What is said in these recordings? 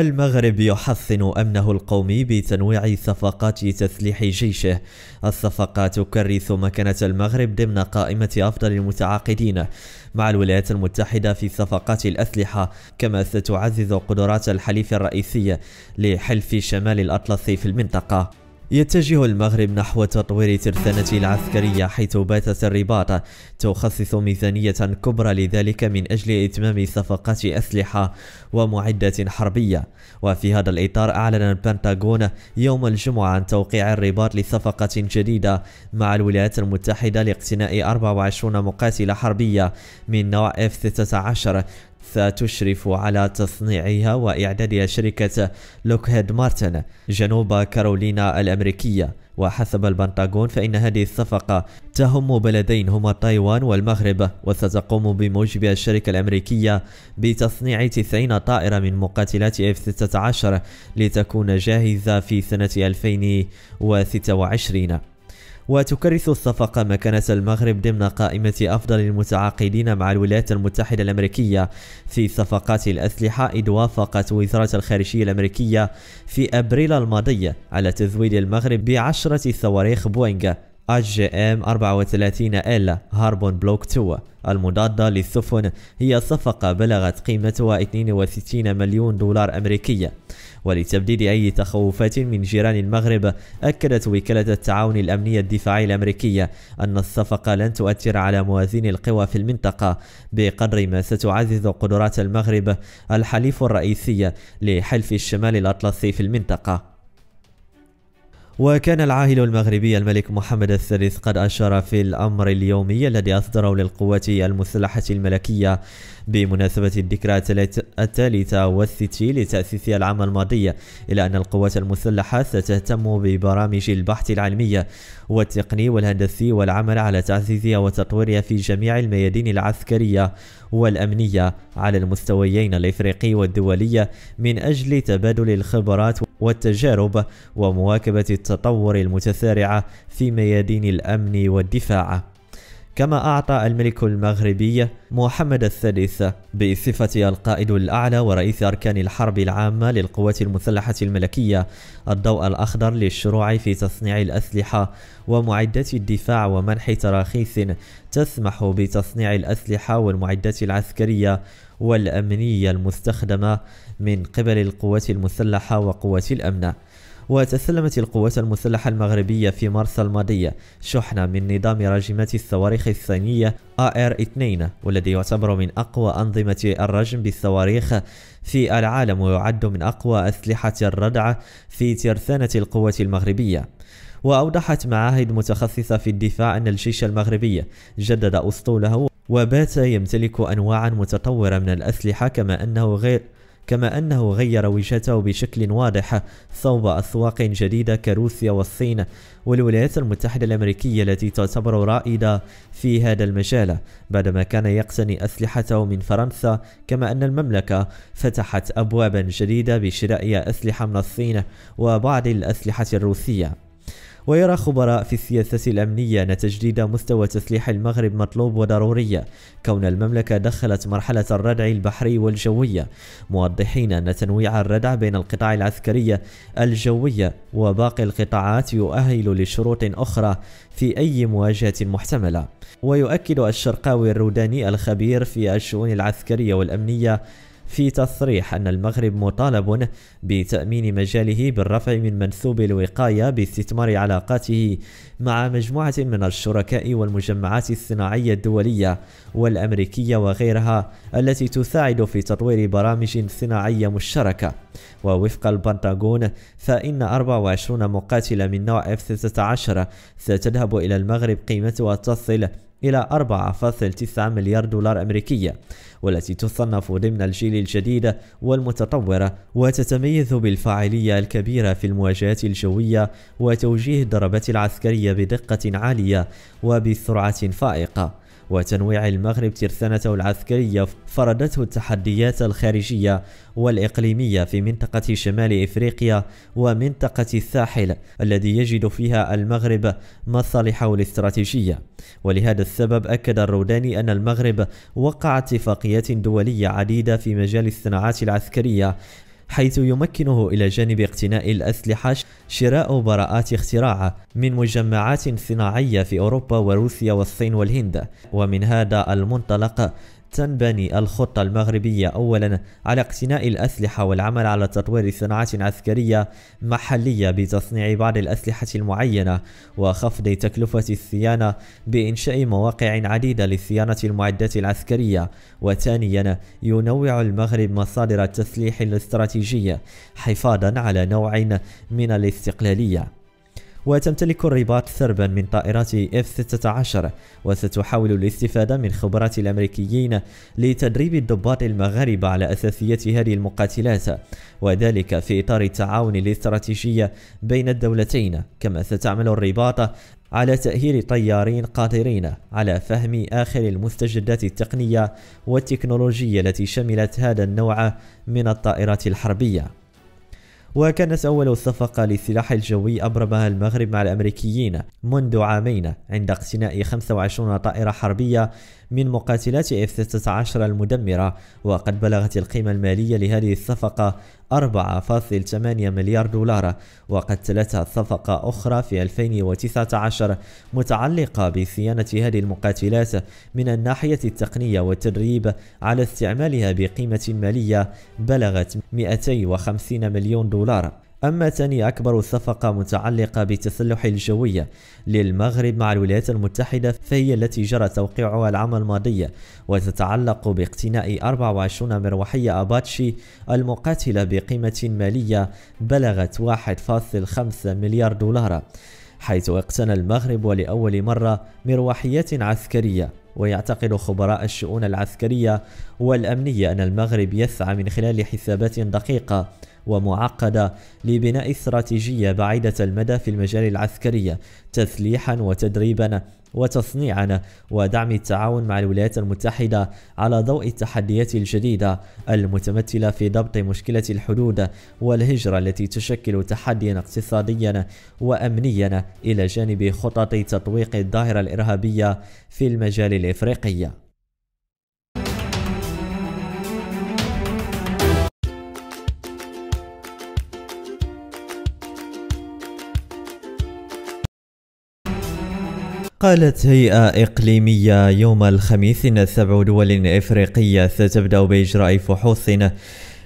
المغرب يحصن أمنه القومي بتنويع صفقات تسليح جيشه الصفقات تكرس مكانة المغرب ضمن قائمة أفضل المتعاقدين مع الولايات المتحدة في صفقات الأسلحة كما ستعزز قدرات الحليف الرئيسي لحلف شمال الأطلسي في المنطقة يتجه المغرب نحو تطوير ترسانته العسكرية حيث باتت الرباط تخصص ميزانية كبرى لذلك من أجل إتمام صفقات أسلحة ومعدات حربية وفي هذا الإطار أعلن البنتاغون يوم الجمعة عن توقيع الرباط لصفقة جديدة مع الولايات المتحدة لاقتناء 24 مقاتلة حربية من نوع F-16 تشرف على تصنيعها وإعدادها شركة لوكهيد مارتن جنوب كارولينا الأمريكية وحسب البنتاغون فإن هذه الصفقة تهم بلدين هما تايوان والمغرب وستقوم بموجب الشركة الأمريكية بتصنيع 90 طائرة من مقاتلات F-16 لتكون جاهزة في سنة 2026 وتكرث الصفقة مكانة المغرب ضمن قائمة أفضل المتعاقدين مع الولايات المتحدة الأمريكية في صفقات الأسلحة إذ وافقت وزارة الخارجية الأمريكية في أبريل الماضي على تزويد المغرب بعشرة صواريخ بوينغ اتش ام 34 l هاربون بلوك 2 المضادة للسفن هي صفقة بلغت قيمتها 62 مليون دولار أمريكية ولتبديد أي تخوفات من جيران المغرب أكدت وكالة التعاون الأمني الدفاعي الأمريكية أن الصفقة لن تؤثر على موازين القوى في المنطقة بقدر ما ستعزز قدرات المغرب الحليف الرئيسي لحلف الشمال الأطلسي في المنطقة وكان العاهل المغربي الملك محمد الثالث قد أشار في الأمر اليومي الذي أصدره للقوات المسلحة الملكية بمناسبة الذكرى الثالثة والستين لتأسيسها العام الماضي إلى أن القوات المسلحة ستهتم ببرامج البحث العلمية والتقني والهندسي والعمل على تعزيزها وتطويرها في جميع الميادين العسكرية والأمنية على المستويين الإفريقي والدولي من أجل تبادل الخبرات والتجارب ومواكبة التطور المتسارع في ميادين الأمن والدفاع كما أعطى الملك المغربي محمد الثالث بصفته القائد الأعلى ورئيس أركان الحرب العامة للقوات المسلحة الملكية الضوء الأخضر للشروع في تصنيع الأسلحة ومعدات الدفاع ومنح تراخيص تسمح بتصنيع الأسلحة والمعدات العسكرية والأمنية المستخدمة من قبل القوات المسلحة وقوات الأمن وتسلمت القوات المسلحة المغربية في مارس الماضية شحنة من نظام راجمات الصواريخ الثانيه ar AR-2 والذي يعتبر من أقوى أنظمة الرجم بالصواريخ في العالم ويعد من أقوى أسلحة الردع في ترسانة القوات المغربية وأوضحت معاهد متخصصة في الدفاع أن الجيش المغربي جدد أسطوله وبات يمتلك أنواعا متطورة من الأسلحة كما أنه غير كما أنه غير وجهته بشكل واضح ثوب أسواق جديدة كروسيا والصين والولايات المتحدة الأمريكية التي تعتبر رائدة في هذا المجال بعدما كان يقتني أسلحته من فرنسا كما أن المملكة فتحت أبوابا جديدة بشراء أسلحة من الصين وبعض الأسلحة الروسية ويرى خبراء في السياسة الأمنية أن تجديد مستوى تسليح المغرب مطلوب وضروري كون المملكة دخلت مرحلة الردع البحري والجوية موضحين أن تنويع الردع بين القطاع العسكرية الجوية وباقي القطاعات يؤهل لشروط أخرى في أي مواجهة محتملة ويؤكد الشرقاوي الروداني الخبير في الشؤون العسكرية والأمنية في تصريح أن المغرب مطالب بتأمين مجاله بالرفع من منثوب الوقاية باستثمار علاقاته مع مجموعة من الشركاء والمجمعات الصناعية الدولية والأمريكية وغيرها التي تساعد في تطوير برامج صناعية مشتركة ووفق البنتاغون فإن 24 مقاتلة من نوع F-16 ستذهب إلى المغرب قيمتها تصل إلى 4.9 مليار دولار أمريكية والتي تصنف ضمن الجيل الجديد والمتطورة وتتميز بالفاعلية الكبيرة في المواجهات الجوية وتوجيه الضربات العسكرية بدقة عالية وبسرعة فائقة وتنويع المغرب ترثنته العسكرية فرضته التحديات الخارجية والإقليمية في منطقة شمال إفريقيا ومنطقة الساحل الذي يجد فيها المغرب مصالحه الاستراتيجية ولهذا السبب أكد الروداني أن المغرب وقع اتفاقيات دولية عديدة في مجال الصناعات العسكرية حيث يمكنه إلى جانب اقتناء الأسلحة شراء براءات اختراع من مجمعات صناعية في أوروبا وروسيا والصين والهند ومن هذا المنطلق تنبني الخطة المغربية أولا على اقتناء الأسلحة والعمل على تطوير صناعات عسكرية محلية بتصنيع بعض الأسلحة المعينة وخفض تكلفة الصيانة بإنشاء مواقع عديدة لصيانة المعدات العسكرية وثانيا ينوع المغرب مصادر التسليح الاستراتيجية حفاظا على نوع من الاستقلالية وتمتلك الرباط ثربا من طائرات F-16 وستحاول الاستفادة من خبرات الأمريكيين لتدريب الضباط المغاربة على أساسيات هذه المقاتلات وذلك في إطار التعاون الاستراتيجي بين الدولتين كما ستعمل الرباط على تأهيل طيارين قادرين على فهم آخر المستجدات التقنية والتكنولوجية التي شملت هذا النوع من الطائرات الحربية وكانت أول صفقة للسلاح الجوي أبرمها المغرب مع الأمريكيين منذ عامين عند اقتناء 25 طائرة حربية من مقاتلات F-16 المدمرة وقد بلغت القيمة المالية لهذه الصفقة 4.8 مليار دولار وقد تلتها صفقة أخرى في 2019 متعلقة بصيانة هذه المقاتلات من الناحية التقنية والتدريب على استعمالها بقيمة مالية بلغت 250 مليون دولار دولار أما ثاني أكبر صفقة متعلقة بالتسلح الجوي للمغرب مع الولايات المتحدة فهي التي جرى توقيعها العام الماضي وتتعلق باقتناء 24 مروحية أباتشي المقاتلة بقيمة مالية بلغت 1.5 مليار دولار حيث اقتنى المغرب ولأول مرة مروحيات عسكرية ويعتقد خبراء الشؤون العسكرية والأمنية أن المغرب يسعى من خلال حسابات دقيقة ومعقدة لبناء استراتيجية بعيدة المدى في المجال العسكري تسليحا وتدريبا وتصنيعا ودعم التعاون مع الولايات المتحدة على ضوء التحديات الجديدة المتمثلة في ضبط مشكلة الحدود والهجرة التي تشكل تحديا اقتصاديا وأمنيا إلى جانب خطط تطويق الظاهرة الإرهابية في المجال الإفريقي قالت هيئة إقليمية يوم الخميس إن سبع دول إفريقية ستبدأ بإجراء فحوص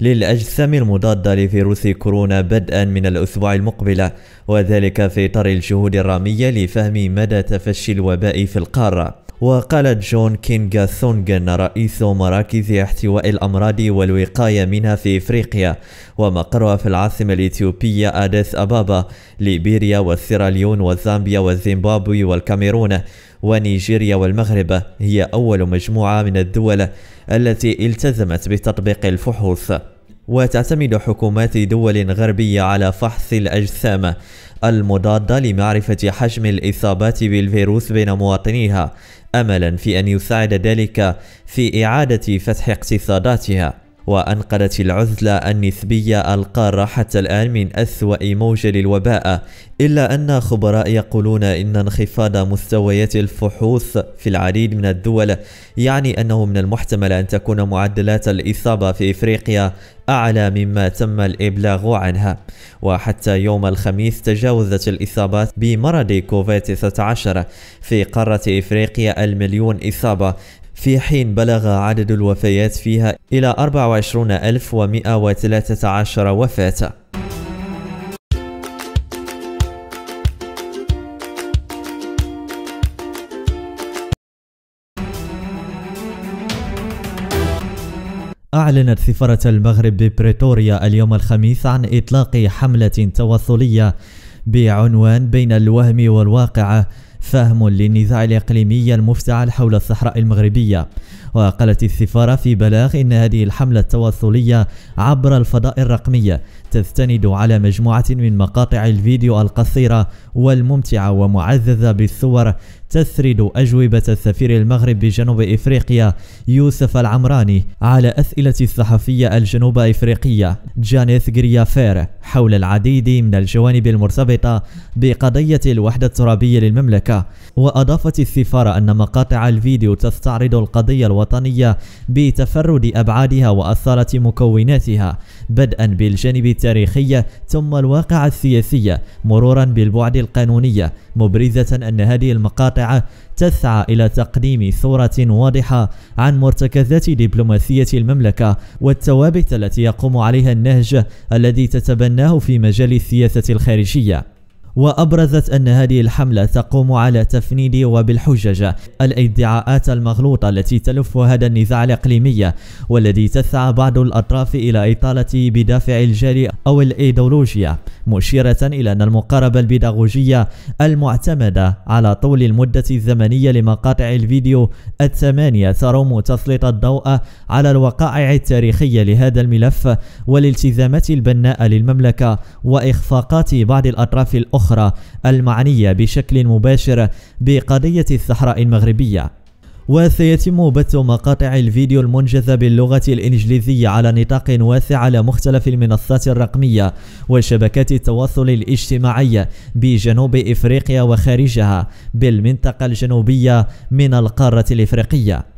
للأجسام المضادة لفيروس كورونا بدءا من الأسبوع المقبل وذلك في إطار الجهود الرامية لفهم مدى تفشي الوباء في القارة وقال جون كينغا ثونغن رئيس مراكز احتواء الأمراض والوقاية منها في إفريقيا ومقرها في العاصمة الإثيوبية أديس أبابا ليبيريا والسيراليون وزامبيا والزيمبابوي والكاميرون ونيجيريا والمغرب هي أول مجموعة من الدول التي التزمت بتطبيق الفحوص وتعتمد حكومات دول غربية على فحص الأجسام المضادة لمعرفة حجم الإصابات بالفيروس بين مواطنيها أملا في أن يساعد ذلك في إعادة فتح اقتصاداتها وأنقذت العزلة النسبية القارة حتى الآن من أسوأ موجة للوباء إلا أن خبراء يقولون إن انخفاض مستويات الفحوص في العديد من الدول يعني أنه من المحتمل أن تكون معدلات الإصابة في إفريقيا أعلى مما تم الإبلاغ عنها وحتى يوم الخميس تجاوزت الإصابات بمرض كوفيد-19 في قارة إفريقيا المليون إصابة في حين بلغ عدد الوفيات فيها إلى 24113 وفاة أعلنت سفارة المغرب ببريتوريا اليوم الخميس عن إطلاق حملة توصلية بعنوان بين الوهم والواقعة فهم للنزاع الإقليمي المفتعل حول الصحراء المغربية وقالت السفارة في بلاغ إن هذه الحملة التواصلية عبر الفضاء الرقمي تستند على مجموعة من مقاطع الفيديو القصيرة والممتعة ومعززة بالصور تسرد أجوبة السفير المغرب بجنوب إفريقيا يوسف العمراني على أسئلة الصحفية الجنوب إفريقية جانيث غريافير حول العديد من الجوانب المرتبطة بقضية الوحدة الترابية للمملكة وأضافت السفارة أن مقاطع الفيديو تستعرض القضية الوطنية بتفرد أبعادها وأثارة مكوناتها بدءا بالجانب التاريخي ثم الواقع السياسي مرورا بالبعد القانوني مبرزة أن هذه المقاطع تسعى إلى تقديم صورة واضحة عن مرتكزات دبلوماسية المملكة والثوابت التي يقوم عليها النهج الذي تتبناه في مجال السياسة الخارجية وأبرزت أن هذه الحملة تقوم على تفنيد وبالحجج الادعاءات المغلوطة التي تلف هذا النزاع الإقليمي والذي تسعى بعض الأطراف إلى إطالته بدافع الجري أو الإيديولوجيا مشيرة إلى أن المقاربة البيداغوجية المعتمدة على طول المدة الزمنية لمقاطع الفيديو الثمانية تروم تسليط الضوء على الوقائع التاريخية لهذا الملف والالتزامات البناءة للمملكة وإخفاقات بعض الأطراف الأخرى أخرى المعنية بشكل مباشر بقضية الصحراء المغربية وسيتم بث مقاطع الفيديو المنجزة باللغة الإنجليزية على نطاق واسع على مختلف المنصات الرقمية وشبكات التواصل الاجتماعي بجنوب إفريقيا وخارجها بالمنطقة الجنوبية من القارة الإفريقية